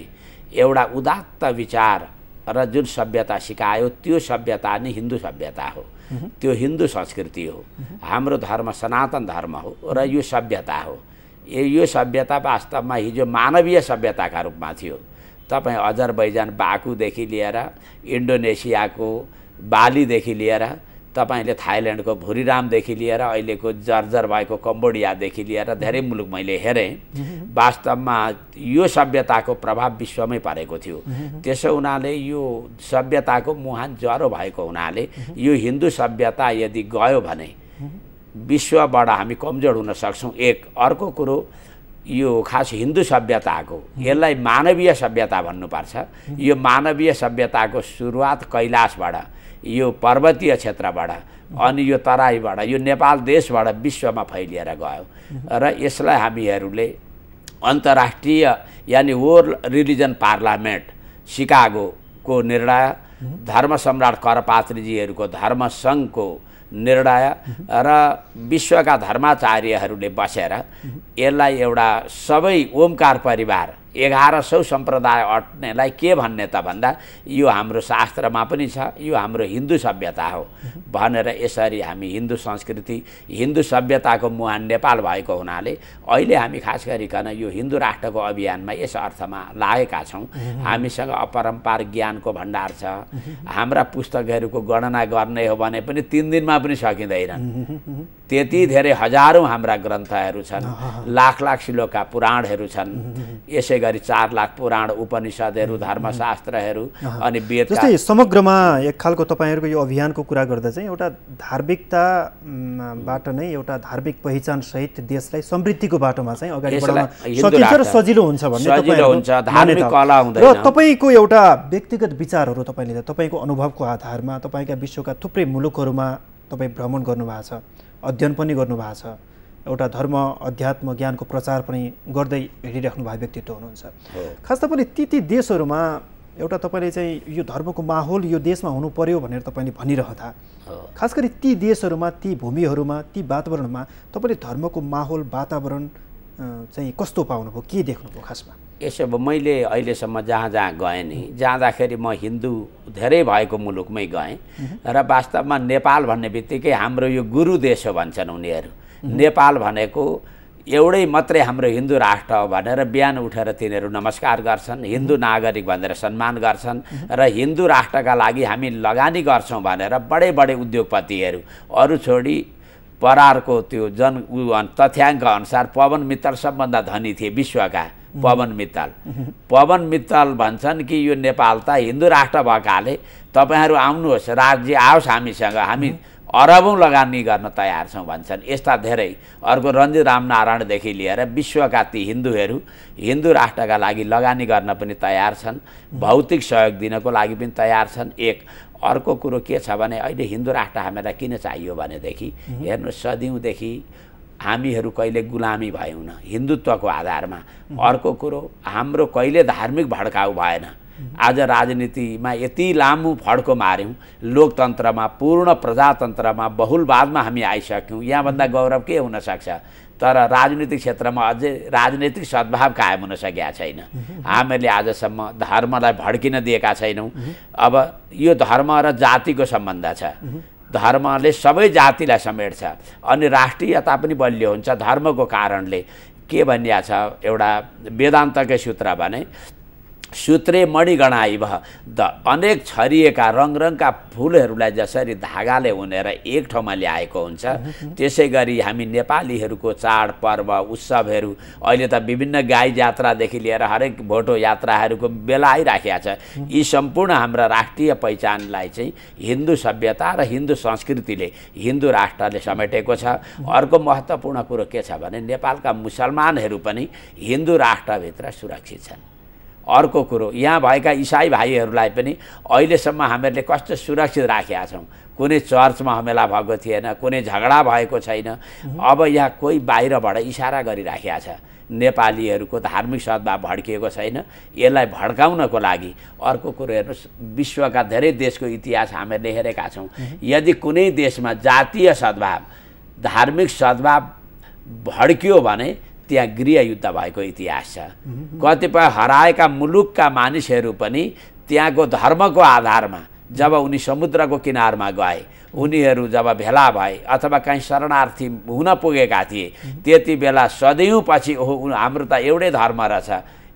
एउटा उदात्त विचार र जुन सभ्यता सिकायो त्यो सभ्यता नै हिन्दू सभ्यता हो त्यो हिन्दू संस्कृति हो हाम्रो धर्म सनातन धर्म हो र यो सभ्यता हो ए यो सभ्यता वास्तवमा हिजो मानवीय सभ्यताका रूपमा थियो तपाईँ अजरबैजान बाकुदेखि लिएर इन्डोनेसियाको बालीदेखि लिएर तपाईँले थाइल्यान्डको भुरिरामदेखि लिएर अहिलेको जर्जर भएको कम्बोडियादेखि लिएर धेरै mm-hmm. मुलुक मैले हेरेँ mm-hmm. वास्तवमा यो सभ्यताको प्रभाव विश्वमै परेको थियो mm-hmm. त्यसो हुनाले यो सभ्यताको मुहान ज्वरो भएको हुनाले यो हिन्दू सभ्यता यदि गयो भने विश्वबाट हामी कमजोर हुन सक्छौँ एक अर्को कुरो यो खास हिन्दू सभ्यताको यसलाई मानवीय सभ्यता भन्नुपर्छ यो मानवीय सभ्यताको सुरुवात कैलाशबाट यो पर्वतीय क्षेत्रबाट अनि यो तराईबाट यो नेपाल देशबाट विश्वमा फैलिएर गयो र यसलाई हामीहरूले अन्तर्राष्ट्रिय यानि वर्ल्ड रिलिजन पार्लामेन्ट सिकागोको निर्णय धर्म सम्राट करपात्रीजीहरूको धर्म सङ्घको निर्णय र विश्वका धर्माचार्यहरूले बसेर यसलाई एउटा सबै ओमकार परिवार एघार सौ सम्प्रदाय अट्नेलाई के भन्ने त भन्दा यो हाम्रो शास्त्रमा पनि छ यो हाम्रो हिन्दू सभ्यता हो भनेर यसरी हामी हिन्दू संस्कृति हिन्दू सभ्यताको मुहान नेपाल भएको हुनाले अहिले हामी खास गरिकन यो हिन्दू राष्ट्रको अभियानमा यस अर्थमा लागेका छौँ हामीसँग अपरम्पार ज्ञानको भण्डार छ हाम्रा पुस्तकहरूको गणना गर्ने हो भने पनि तिन दिनमा पनि सकिँदैनन् त्यति धेरै हजारौँ हाम्रा ग्रन्थहरू छन् लाख लाख श्लोकका पुराणहरू छन् यसै गरी चार लाख पुराण उपनिषदहरू धर्मशास्त्रहरू अनि वेद जस्तै समग्रमा एक खालको तपाईँहरूको यो अभियानको कुरा गर्दा चाहिँ एउटा धार्मिकताबाट नै एउटा धार्मिक पहिचान सहित देशलाई समृद्धिको बाटोमा चाहिँ अगाडि सजिलो हुन्छ भन्ने र तपाईँको एउटा व्यक्तिगत विचारहरू तपाईँले तपाईँको अनुभवको आधारमा तपाईँका विश्वका थुप्रै मुलुकहरूमा तपाईँ भ्रमण गर्नुभएको छ अध्ययन पनि गर्नुभएको छ एउटा धर्म अध्यात्म ज्ञानको प्रचार पनि गर्दै हिँडिराख्नुभएको व्यक्तित्व हुनुहुन्छ खास तपाईँले ती ती देशहरूमा एउटा तपाईँले चाहिँ यो धर्मको माहौल यो देशमा हुनु पर्यो भनेर तपाईँले भनिरहँदा खास गरी ती देशहरूमा ती भूमिहरूमा ती वातावरणमा तपाईँले धर्मको माहौल वातावरण चाहिँ कस्तो पाउनुभयो के देख्नुभयो खासमा यसो अब मैले अहिलेसम्म जहाँ जहाँ गएँ नि जाँदाखेरि म हिन्दू धेरै भएको मुलुकमै गएँ र वास्तवमा नेपाल भन्ने बित्तिकै हाम्रो यो गुरु देश हो भन्छन् उनीहरू नेपाल भनेको एउटै मात्रै हाम्रो हिन्दू राष्ट्र हो भनेर बिहान उठेर तिनीहरू नमस्कार गर्छन् हिन्दू नागरिक भनेर सम्मान गर्छन् र हिन्दू राष्ट्रका लागि हामी लगानी गर्छौँ भनेर बडे बडे उद्योगपतिहरू अरू छोडी परारको त्यो जन तथ्याङ्क अनुसार पवन मित्तल सबभन्दा धनी थिए विश्वका पवन मित्तल पवन मित्तल भन्छन् कि यो नेपाल त हिन्दू राष्ट्र भएकाले तपाईँहरू आउनुहोस् राज्य आओस् हामीसँग हामी अरबौँ लगानी गर्न तयार छौँ भन्छन् यस्ता धेरै अर्को रञ्जित रामनारायणदेखि लिएर विश्वका ती हिन्दूहरू हिन्दू राष्ट्रका लागि लगानी गर्न पनि तयार छन् भौतिक सहयोग दिनको लागि पनि तयार छन् एक अर्को कुरो के छ भने अहिले हिन्दू राष्ट्र हामीलाई किन चाहियो भनेदेखि हेर्नु सदिउँदेखि हामीहरू कहिले गुलामी भयौँ न हिन्दुत्वको आधारमा अर्को कुरो हाम्रो कहिले धार्मिक भड्काउ भएन आज राजनीतिमा यति लामो फड्को माऱ्यौँ लोकतन्त्रमा पूर्ण प्रजातन्त्रमा बहुलवादमा हामी आइसक्यौँ यहाँभन्दा गौरव के हुनसक्छ तर राजनीतिक क्षेत्रमा अझै राजनीतिक सद्भाव कायम हुन सकेका छैन हामीले आजसम्म धर्मलाई भड्किन दिएका छैनौँ अब यो धर्म र जातिको सम्बन्ध छ धर्मले सबै जातिलाई समेट्छ अनि राष्ट्रियता पनि बलियो हुन्छ धर्मको कारणले के भनिया छ एउटा वेदान्तकै सूत्र भने सूत्रे इव द अनेक छरिएका रङका फुलहरूलाई जसरी धागाले उनेर एक ठाउँमा ल्याएको हुन्छ त्यसै गरी हामी नेपालीहरूको चाडपर्व उत्सवहरू अहिले त विभिन्न गाई जात्रादेखि लिएर हरेक भोटो यात्राहरूको बेला आइराखेका छ यी सम्पूर्ण हाम्रा राष्ट्रिय पहिचानलाई चाहिँ हिन्दू सभ्यता र हिन्दू संस्कृतिले हिन्दू राष्ट्रले समेटेको छ अर्को महत्त्वपूर्ण कुरो के छ भने नेपालका मुसलमानहरू पनि हिन्दू राष्ट्रभित्र सुरक्षित छन् अर्को कुरो यहाँ भएका इसाई भाइहरूलाई पनि अहिलेसम्म हामीहरूले कस्तो सुरक्षित राखेका छौँ कुनै चर्चमा हमेला भएको थिएन कुनै झगडा भएको छैन अब यहाँ कोही बाहिरबाट इसारा गरिराखेका छ नेपालीहरूको धार्मिक सद्भाव भड्किएको छैन यसलाई भड्काउनको लागि अर्को कुरो हेर्नुहोस् विश्वका धेरै देशको इतिहास हामीहरूले हेरेका छौँ यदि कुनै देशमा जातीय सद्भाव धार्मिक सद्भाव भड्कियो भने त्यहाँ गृहयुद्ध भएको इतिहास छ कतिपय हराएका मुलुकका मानिसहरू पनि त्यहाँको धर्मको आधारमा जब उनी समुद्रको किनारमा गए उनीहरू जब भेला भए अथवा कहीँ शरणार्थी हुन पुगेका थिए त्यति बेला सदैव पछि ओहो हाम्रो त एउटै धर्म रहेछ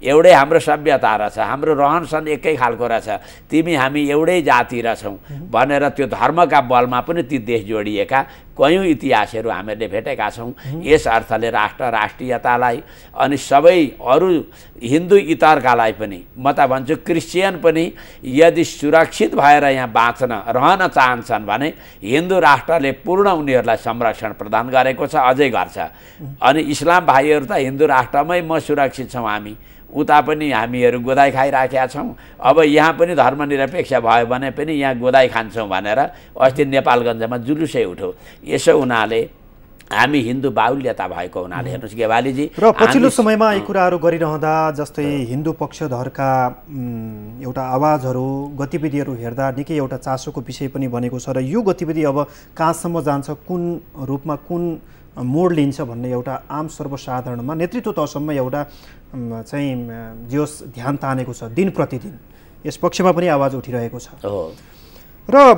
एउटै हाम्रो सभ्यता रहेछ हाम्रो रहनसहन एकै खालको रहेछ तिमी हामी एउटै जाति रहेछौँ भनेर त्यो धर्मका बलमा पनि ती देश जोडिएका कयौँ इतिहासहरू हामीले भेटेका छौँ यस अर्थले राष्ट्र राष्ट्रियतालाई अनि सबै अरू हिन्दू इतरकालाई पनि म त भन्छु क्रिस्चियन पनि यदि सुरक्षित भएर यहाँ बाँच्न रहन चाहन्छन् भने हिन्दू राष्ट्रले पूर्ण उनीहरूलाई संरक्षण प्रदान गरेको छ अझै गर्छ अनि इस्लाम भाइहरू त हिन्दू राष्ट्रमै म सुरक्षित छौँ हामी उता पनि हामीहरू गोदाई खाइराखेका छौँ अब यहाँ पनि धर्मनिरपेक्ष भयो भने पनि यहाँ गोदाई खान्छौँ भनेर अस्ति नेपालगञ्जमा जुलुसै उठ्यो यसो हुनाले हामी हिन्दू बाहुल्यता भएको हुनाले हेर्नुहोस् गेवालीजी र पछिल्लो समयमा यी कुराहरू गरिरहँदा जस्तै हिन्दू पक्षधरका एउटा आवाजहरू गतिविधिहरू हेर्दा निकै एउटा चासोको विषय पनि बनेको छ र यो गतिविधि अब कहाँसम्म जान्छ कुन रूपमा कुन मोड लिन्छ भन्ने एउटा आम सर्वसाधारणमा नेतृत्व तहसम्म एउटा चाहिँ जोस ध्यान तानेको छ दिन प्रतिदिन यस पक्षमा पनि आवाज उठिरहेको छ र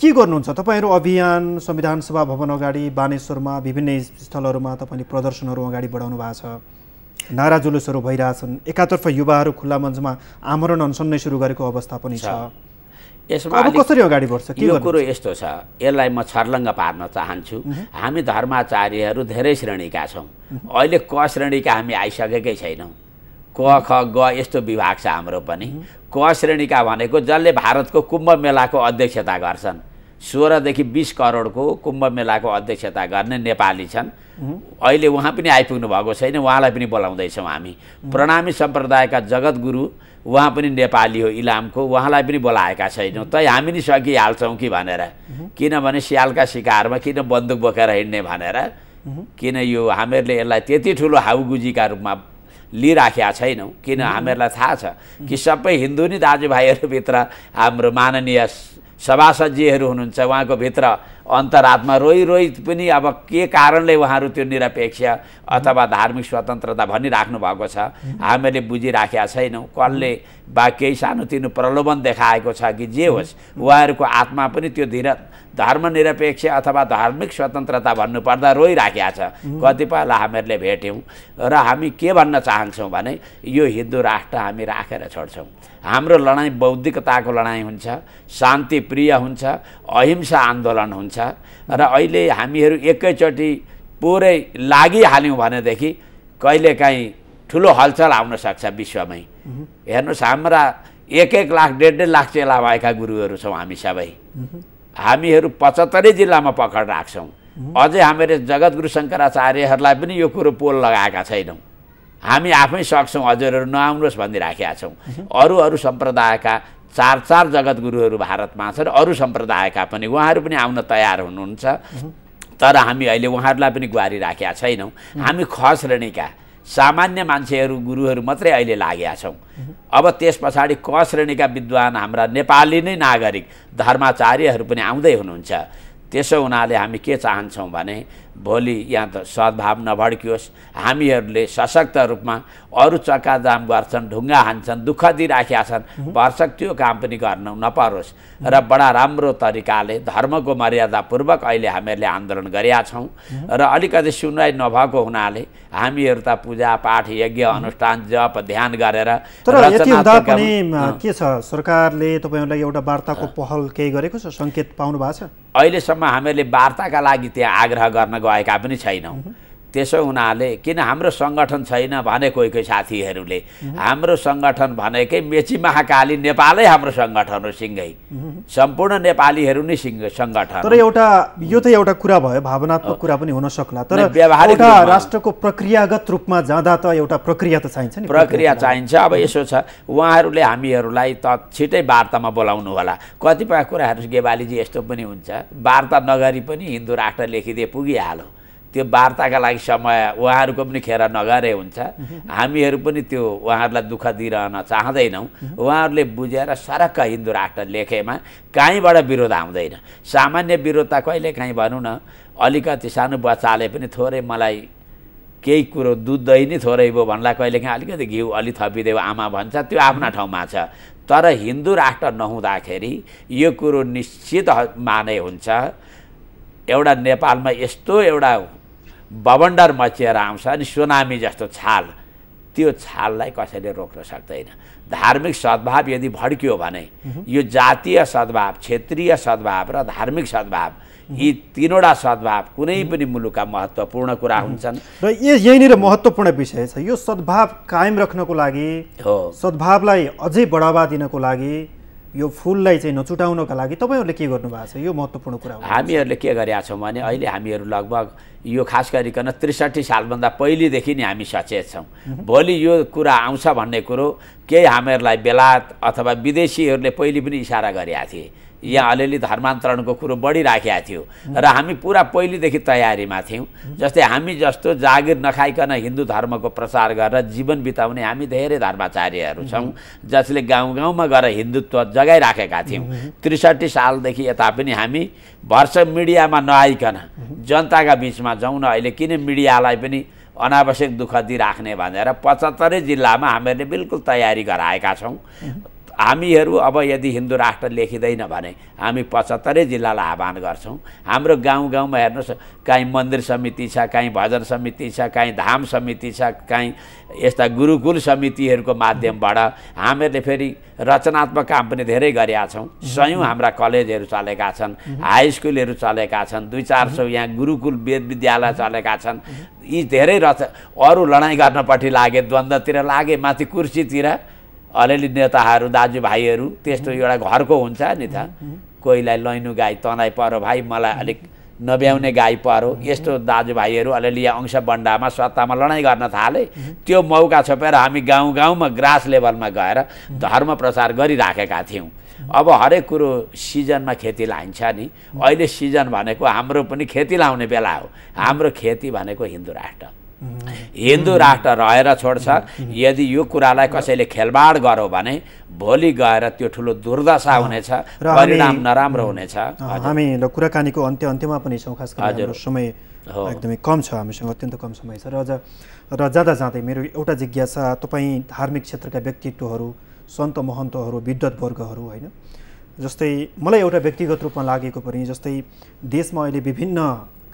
के गर्नुहुन्छ तपाईँहरू अभियान संविधान सभा भवन अगाडि बानेश्वरमा विभिन्न स्थलहरूमा तपाईँले प्रदर्शनहरू अगाडि बढाउनु भएको छ नारा जुलुसहरू भइरहेछन् एकातर्फ युवाहरू खुल्ला मञ्चमा आमरण अनसन नै सुरु गरेको अवस्था पनि छ यसमा कसरी अगाडि बढ्छ यो कुरो यस्तो छ यसलाई म छर्लङ्ग पार्न चाहन्छु हामी धर्माचार्यहरू धेरै श्रेणीका छौँ अहिले क श्रेणीका हामी आइसकेकै छैनौँ क ख ग यस्तो विभाग छ हाम्रो पनि क श्रेणीका भनेको जसले भारतको कुम्भ मेलाको अध्यक्षता गर्छन् सोह्रदेखि बिस करोडको कुम्भ मेलाको अध्यक्षता गर्ने नेपाली छन् अहिले उहाँ पनि आइपुग्नु भएको छैन उहाँलाई पनि बोलाउँदैछौँ हामी प्रणामी सम्प्रदायका जगत गुरु उहाँ पनि नेपाली हो इलामको उहाँलाई पनि बोलाएका छैनौँ तै हामी नि सकिहाल्छौँ कि भनेर किनभने स्यालका सिकारमा किन बन्दुक बोकेर हिँड्ने भनेर किन यो हामीहरूले यसलाई त्यति ठुलो हाउगुजीका रूपमा लिइराखेका छैनौँ किन हामीहरूलाई थाहा छ कि सबै हिन्दू नि दाजुभाइहरूभित्र हाम्रो माननीय सभासदजीहरू हुनुहुन्छ उहाँको भित्र अन्तरात्मा रोइ रोइ पनि अब के कारणले उहाँहरू त्यो निरपेक्ष अथवा धार्मिक स्वतन्त्रता भनिराख्नु भएको छ हामीले बुझिराखेका छैनौँ कसले वा केही सानोतिनो प्रलोभन देखाएको छ कि जे होस् उहाँहरूको आत्मा पनि त्यो धीर धर्मनिरपेक्ष अथवा धार्मिक स्वतन्त्रता भन्नुपर्दा रोइराखेका छ कतिपयलाई हामीहरूले भेट्यौँ र हामी के भन्न चाहन्छौँ भने यो हिन्दू राष्ट्र हामी राखेर छोड्छौँ हाम्रो लडाइँ बौद्धिकताको लडाइँ हुन्छ शान्ति प्रिय हुन्छ अहिंसा आन्दोलन हुन्छ छ र अहिले हामीहरू एकैचोटि पुरै लागिहाल्यौँ भनेदेखि कहिलेकाहीँ ठुलो हलचल आउन सक्छ विश्वमै हेर्नुहोस् हाम्रा एक एक लाख डेढ डेढ लाख चेला भएका गुरुहरू छौँ हामी सबै हामीहरू पचहत्तरै जिल्लामा पकड राख्छौँ अझै हामीहरू गुरु शङ्कराचार्यहरूलाई पनि यो कुरो पोल लगाएका छैनौँ हामी आफै सक्छौँ हजुरहरू नआउनुहोस् भनिराखेका छौँ अरू अरू सम्प्रदायका चार चार गुरुहरू भारतमा छन् अरू सम्प्रदायका पनि उहाँहरू पनि आउन तयार हुनुहुन्छ तर हामी अहिले उहाँहरूलाई पनि गुहारी राखेका छैनौँ हामी ख श्रेणीका सामान्य मान्छेहरू गुरुहरू मात्रै अहिले लागेका छौँ अब त्यस पछाडि क श्रेणीका विद्वान हाम्रा नेपाली नै नागरिक धर्माचार्यहरू पनि आउँदै हुनुहुन्छ त्यसो हुनाले हामी के चाहन्छौँ भने भोलि यहाँ त सद्भाव नभड्कियोस् हामीहरूले सशक्त रूपमा अरू चक्का जाम गर्छन् ढुङ्गा हान्छन् दुःख दिइराखेका छन् भर्सक त्यो काम पनि गर्न नपरोस् र बडा राम्रो तरिकाले धर्मको मर्यादापूर्वक अहिले हामीहरूले आन्दोलन गरेका छौँ र अलिकति सुनवाई नभएको हुनाले हामीहरू त पूजा पाठ यज्ञ अनुष्ठान जप ध्यान गरेर के छ सरकारले तपाईँहरूलाई एउटा वार्ताको पहल केही गरेको छ सङ्केत पाउनु भएको छ अहिलेसम्म हामीहरूले वार्ताका लागि त्यहाँ आग्रह गर्न गएका पनि छैनौँ त्यसो हुनाले किन हाम्रो सङ्गठन छैन भने कोही कोही साथीहरूले हाम्रो सङ्गठन भनेकै मेची महाकाली नेपालै हाम्रो सङ्गठन हो सिँगै सम्पूर्ण नेपालीहरू नै सिङ्ग सङ्गठन तर एउटा यो त एउटा कुरा भयो भावनात्मक कुरा पनि हुन सक्ला तर व्यवहारिक राष्ट्रको प्रक्रियागत रूपमा जाँदा त एउटा प्रक्रिया त चाहिन्छ नि प्रक्रिया चाहिन्छ अब यसो छ उहाँहरूले हामीहरूलाई त छिटै वार्तामा बोलाउनु होला कतिपय कुराहरू गेवालीजी यस्तो पनि हुन्छ वार्ता नगरी पनि हिन्दू राष्ट्र लेखिदिए पुगिहालौँ त्यो वार्ताका लागि समय उहाँहरूको पनि खेर नगरे हुन्छ हामीहरू पनि त्यो उहाँहरूलाई दुःख दिइरहन चाहँदैनौँ उहाँहरूले बुझेर सरक्क हिन्दू राष्ट्र लेखेमा कहीँबाट विरोध आउँदैन सामान्य विरोध त कहिले काहीँ भनौँ न अलिकति सानो बच्चाले पनि थोरै मलाई केही कुरो दुध दही नै थोरै भयो भन्ला कहिलेकाहीँ अलिकति घिउ अलि थपिदेऊ आमा भन्छ त्यो आफ्ना ठाउँमा छ तर हिन्दू राष्ट्र नहुँदाखेरि यो कुरो निश्चित माने हुन्छ एउटा नेपालमा यस्तो एउटा बबन्डर मचिएर आउँछ अनि सुनामी जस्तो छाल त्यो छाललाई कसैले रोक्न सक्दैन धार्मिक सद्भाव यदि भड्कियो भने यो जातीय सद्भाव क्षेत्रीय सद्भाव र धार्मिक सद्भाव यी तिनवटा सद्भाव कुनै पनि मुलुकका महत्त्वपूर्ण कुरा हुन्छन् र यहीँनिर महत्त्वपूर्ण विषय छ यो सद्भाव कायम राख्नको लागि हो सद्भावलाई अझै बढावा दिनको लागि यो फुललाई चाहिँ नचुटाउनका लागि तपाईँहरूले के गर्नु भएको छ यो महत्त्वपूर्ण कुरा हो हामीहरूले के गरेका छौँ भने अहिले हामीहरू लगभग यो खास गरिकन त्रिसठी सालभन्दा पहिलेदेखि नै हामी सचेत छौँ भोलि यो कुरा आउँछ भन्ने कुरो केही हामीहरूलाई बेलायत अथवा विदेशीहरूले पहिले पनि इसारा गरेका थिए यहाँ अलिअलि धर्मान्तरणको कुरो बढिराखेका थियो र हामी पुरा पहिलेदेखि तयारीमा थियौँ जस्तै हामी जस्तो जागिर नखाइकन हिन्दू धर्मको प्रचार गरेर जीवन बिताउने हामी धेरै धर्माचार्यहरू छौँ जसले गाउँ गाउँमा गएर हिन्दुत्व जगाइराखेका थियौँ त्रिसठी सालदेखि यता पनि हामी वर्ष मिडियामा नआइकन जनताका बिचमा जाउँ न अहिले किन मिडियालाई पनि अनावश्यक दुःख दिइराख्ने भनेर पचहत्तरै जिल्लामा हामीहरूले बिल्कुल तयारी गराएका छौँ हामीहरू अब यदि हिन्दू राष्ट्र लेखिँदैन भने हामी पचहत्तरै जिल्लालाई आह्वान गर्छौँ हाम्रो गाउँ गाउँमा हेर्नुहोस् काहीँ मन्दिर समिति छ काहीँ भजन समिति छ काहीँ धाम समिति छ काहीँ यस्ता गुरुकुल समितिहरूको माध्यमबाट हामीहरूले फेरि रचनात्मक काम पनि धेरै गरेका छौँ सयौँ हाम्रा कलेजहरू चलेका छन् हाई स्कुलहरू चलेका छन् दुई चार सौ यहाँ गुरुकुल वेद विद्यालय चलेका छन् यी धेरै रच अरू लडाइँ गर्नपट्टि लागे द्वन्द्वतिर लागे माथि कुर्सीतिर अलिअलि नेताहरू दाजुभाइहरू त्यस्तो एउटा घरको हुन्छ नि त कोहीलाई लैनु गाई तनाइ परो भाइ मलाई अलिक नभ्याउने गाई परो यस्तो दाजुभाइहरू अलिअलि अंश बन्डामा सत्तामा लडाइँ गर्न थाले त्यो मौका छोपेर हामी गाउँ गाउँमा ग्रास लेभलमा गएर धर्म प्रचार गरिराखेका थियौँ अब हरेक कुरो सिजनमा खेती लाइन्छ नि अहिले सिजन भनेको हाम्रो पनि खेती लाउने बेला हो हाम्रो खेती भनेको हिन्दू राष्ट्र हिन्दू राष्ट्र रहेर छोड्छ यदि यो कुरालाई कसैले खेलवाड गर्यो भने भोलि गएर त्यो ठुलो दुर्दशा हुनेछ परिणाम नराम्रो हुनेछ हामी कुराकानीको अन्त्य अन्त्यमा पनि छौँ खास गरी समय एकदमै कम छ हामीसँग अत्यन्त कम समय छ र अझ र जाँदा जाँदै मेरो एउटा जिज्ञासा तपाईँ धार्मिक क्षेत्रका व्यक्तित्वहरू सन्त महन्तहरू विद्वत वर्गहरू होइन जस्तै मलाई एउटा व्यक्तिगत रूपमा लागेको पनि जस्तै देशमा अहिले विभिन्न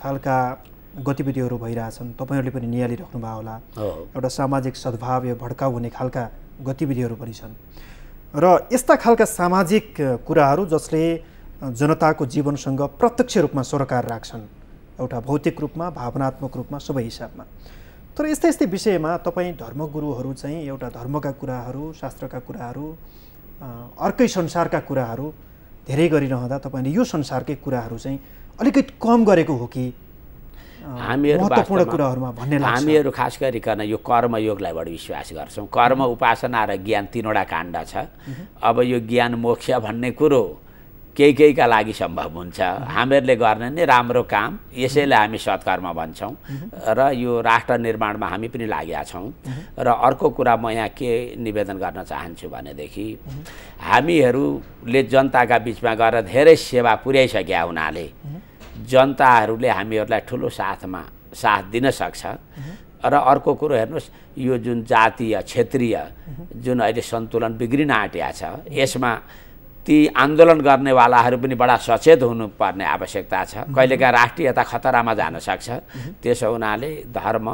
खालका गतिविधिहरू भइरहेछन् तपाईँहरूले पनि निहालिराख्नुभयो होला एउटा सामाजिक सद्भाव यो भड्काउ हुने खालका गतिविधिहरू पनि छन् र यस्ता खालका सामाजिक कुराहरू जसले जनताको जीवनसँग प्रत्यक्ष रूपमा सरकार राख्छन् एउटा भौतिक रूपमा भावनात्मक रूपमा सबै हिसाबमा तर यस्तै यस्तै विषयमा तपाईँ धर्मगुरुहरू चाहिँ एउटा धर्मका कुराहरू शास्त्रका कुराहरू अर्कै संसारका कुराहरू धेरै गरिरहँदा तपाईँले यो संसारकै कुराहरू चाहिँ अलिकति कम गरेको हो कि हामीहरू हामीहरू खास गरिकन यो कर्मयोगलाई बढी विश्वास गर्छौँ कर्म उपासना र ज्ञान तिनवटा काण्ड छ अब यो ज्ञान मोक्ष भन्ने कुरो केही केहीका लागि सम्भव हुन्छ हामीहरूले गर्ने नै राम्रो काम यसैले हामी सत्कर्म भन्छौँ र यो राष्ट्र निर्माणमा हामी पनि लागेका छौँ र अर्को कुरा म यहाँ के निवेदन गर्न चाहन्छु भनेदेखि हामीहरूले जनताका बिचमा गएर धेरै सेवा पुर्याइसकेका हुनाले जनताहरूले हामीहरूलाई ठुलो साथमा साथ दिन सक्छ र अर्को कुरो हेर्नुहोस् यो जुन जातीय क्षेत्रीय जुन अहिले सन्तुलन बिग्रिन आँटिया छ यसमा ती आन्दोलन गर्नेवालाहरू पनि बडा सचेत हुनुपर्ने आवश्यकता छ कहिलेकाहीँ राष्ट्रियता खतरामा जान सक्छ त्यसो हुनाले धर्म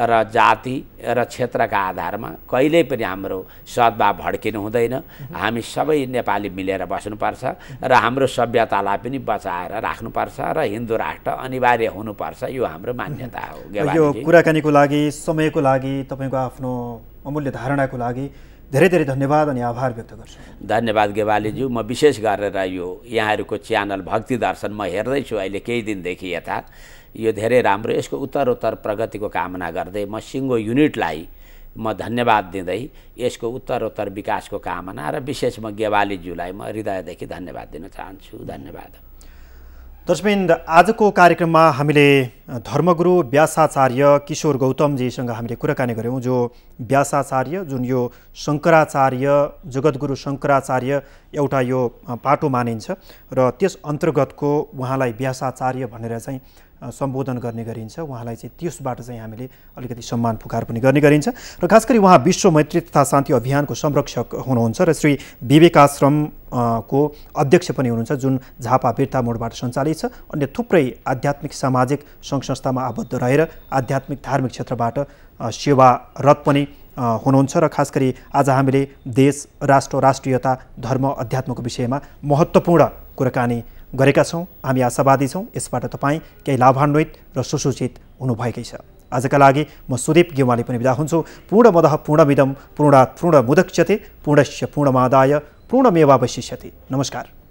र जाति र क्षेत्रका आधारमा कहिल्यै पनि हाम्रो सद्भाव भड्किनु हुँदैन हामी सबै नेपाली मिलेर बस्नुपर्छ र हाम्रो सभ्यतालाई पनि बचाएर राख्नुपर्छ र हिन्दू राष्ट्र अनिवार्य हुनुपर्छ यो हाम्रो मान्यता हो यो कुराकानीको लागि समयको लागि तपाईँको आफ्नो अमूल्य धारणाको लागि धेरै धेरै धन्यवाद अनि आभार व्यक्त गर्छु धन्यवाद गेवालीज्यू म विशेष गरेर यो यहाँहरूको च्यानल भक्ति दर्शन म हेर्दैछु अहिले केही दिनदेखि यता यो धेरै राम्रो यसको उत्तरोत्तर प्रगतिको कामना गर्दै म सिङ्गो युनिटलाई म धन्यवाद दिँदै यसको उत्तरोत्तर विकासको कामना र विशेष म गेवालीज्यूलाई म हृदयदेखि धन्यवाद दिन चाहन्छु धन्यवाद दर्शबिन्द आजको कार्यक्रममा हामीले धर्मगुरु व्यासाचार्य किशोर गौतमजीसँग हामीले कुराकानी गऱ्यौँ जो व्यासाचार्य जुन यो शङ्कराचार्य जगद्गुरु शङ्कराचार्य एउटा यो पाटो मानिन्छ र त्यस अन्तर्गतको उहाँलाई व्यासाचार्य भनेर चाहिँ सम्बोधन गर्ने गरिन्छ उहाँलाई चाहिँ त्यसबाट चाहिँ हामीले अलिकति सम्मान पुकार पनि गर्ने गरिन्छ र खास गरी उहाँ विश्व मैत्री तथा शान्ति अभियानको संरक्षक हुनुहुन्छ र श्री विवेकाश्रम को अध्यक्ष पनि हुनुहुन्छ जुन झापा बिर्ता मोडबाट सञ्चालित छ अन्य थुप्रै आध्यात्मिक सामाजिक सङ्घ संस्थामा आबद्ध रहेर आध्यात्मिक धार्मिक क्षेत्रबाट सेवारत पनि हुनुहुन्छ र खास गरी आज हामीले देश राष्ट्र राष्ट्रियता धर्म अध्यात्मको विषयमा महत्त्वपूर्ण कुराकानी गरेका छौँ हामी आशावादी छौँ यसबाट तपाईँ केही लाभान्वित र सुसूचित हुनुभएकै छ आजका लागि म सुदीप गेवाली पनि विदा हुन्छु पूर्ण मदह पूर्णमिदम पूर्णात् पूर्ण मुदक्षते पूर्णस्य पूर्णमादाय पूर्णमेवावशिष्यते नमस्कार